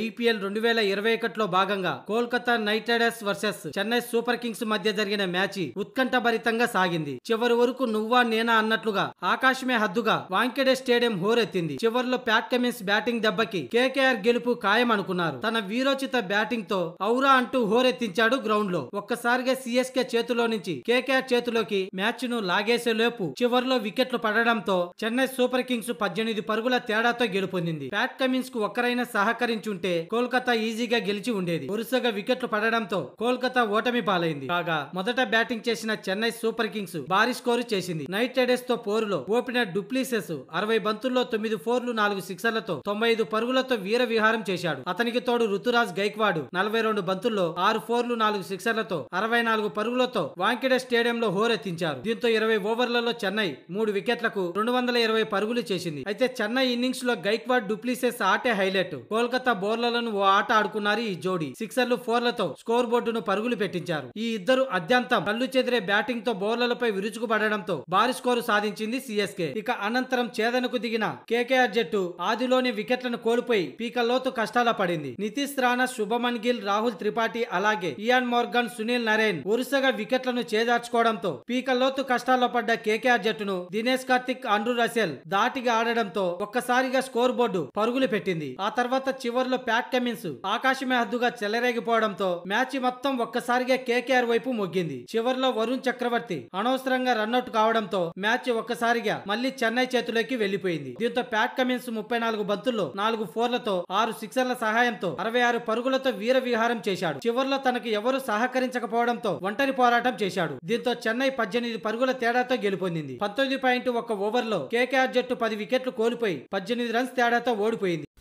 IPL రెండు వేల ఇరవై ఒకటిలో భాగంగా Kolkata knight riders versus Chennai super kings మధ్య జరిగిన మ్యాచ్ ఉత్కంఠభరితంగా సాగింది చివరి వరకు నువ్వా నేనా అన్నట్లుగా ఆకాశమే హద్దుగా వాంకెడే స్టేడియం హోరెత్తింది చివరిలో ప్యాట్ కమిన్స్ బ్యాటింగ్ దెబ్బకి కేకేఆర్ గెలుపు ఖాయం అనుకున్నారు తన వీరోచిత బ్యాటింగ్ తో ఔరా అంటూ హోరెత్తించాడు గ్రౌండ్ లో ఒక్కసారిగా సిఎస్కే చేతిలో నుంచి కేకేఆర్ చేతిలోకి మ్యాచ్ ను లాగేసేలోపు చివరిలో వికెట్లు పడడంతో చెన్నై సూపర్ కింగ్స్ పద్దెనిమిది పరుగుల తేడాతో గెలుపొందింది ప్యాట్ కమిన్స్ కు ఒక్కరైనా సహకరించు ఉంటే కోల్కతా ఈజీగా గెలిచి ఉండేది వరుసగా వికెట్లు పడడంతో కోల్కతా ఓటమి పాలైంది కాగా మొదట బ్యాటింగ్ చేసిన చెన్నై సూపర్ కింగ్స్ భారీ స్కోరు చేసింది నైట్ రైడర్స్ తో పోరులో ఓపెనర్ డూప్లీసెస్ అరవై బంతుల్లో తొమ్మిది ఫోర్లు నాలుగు సిక్సర్లతో తొంభై పరుగులతో వీర విహారం చేశాడు అతనికి తోడు ఋతురాజ్ గైక్వాడ్ నలభై రెండు బంతుల్లో ఆరు ఫోర్లు నాలుగు సిక్సర్లతో అరవై నాలుగు పరుగులతో వాంకెడ స్టేడియంలో హోరెత్తించారు దీంతో ఇరవై ఓవర్లలో చెన్నై మూడు వికెట్లకు రెండు వందల ఇరవై పరుగులు చేసింది అయితే చెన్నై ఇన్నింగ్స్ లో గైక్వాడ్ డూప్లీసెస్ ఆటే హైలైట్ కోల్కతా బోర్లలను ఓ ఆట ఆడుకున్నారు ఈ జోడీ సిక్సర్లు ఫోర్లతో స్కోర్ బోర్డును పరుగులు పెట్టించారు ఈ ఇద్దరు అద్యంతం కళ్ళు చెదిరే బ్యాటింగ్ తో బౌలర్లపై విరుచుకుపడడంతో భారీ స్కోరు సాధించింది సిఎస్కే ఇక అనంతరం చేదనకు దిగిన కేకేఆర్ జట్టు ఆదిలోని వికెట్లను కోల్పోయి పీకల్లోతు కష్టాల పడింది నితీష్ రాణా శుభమన్ గిల్ రాహుల్ త్రిపాఠి అలాగే ఇయాన్ మోర్గన్ సునీల్ నరేన్ వరుసగా వికెట్లను చేదార్చుకోవడంతో పీకల్లోతు కష్టాల్లో పడ్డ కేకేఆర్ జట్టును దినేష్ కార్తిక్ అండ్రూ రసెల్ దాటిగా ఆడడంతో ఒక్కసారిగా స్కోర్ బోర్డు పరుగులు పెట్టింది ఆ తర్వాత చివరి ఓవర్లో ప్యాక్ కమిన్స్ ఆకాశమే హద్దుగా చెలరేగిపోవడంతో మ్యాచ్ మొత్తం ఒక్కసారిగా కేకేఆర్ వైపు మొగ్గింది చివరిలో వరుణ్ చక్రవర్తి అనవసరంగా రన్అట్ కావడంతో మ్యాచ్ ఒక్కసారిగా మళ్లీ చెన్నై చేతిలోకి వెళ్లిపోయింది దీంతో ప్యాట్ కమిన్స్ ముప్పై నాలుగు బంతుల్లో నాలుగు ఫోర్లతో ఆరు సిక్సర్ల సహాయంతో అరవై ఆరు పరుగులతో వీర విహారం చేశాడు చివరిలో తనకు ఎవరు సహకరించకపోవడంతో ఒంటరి పోరాటం చేశాడు దీంతో చెన్నై పద్దెనిమిది పరుగుల తేడాతో గెలుపొందింది పంతొమ్మిది పాయింట్ ఒక ఓవర్లో కేకేఆర్ జట్టు పది వికెట్లు కోల్పోయి పద్దెనిమిది రన్స్ తేడాతో ఓడిపోయింది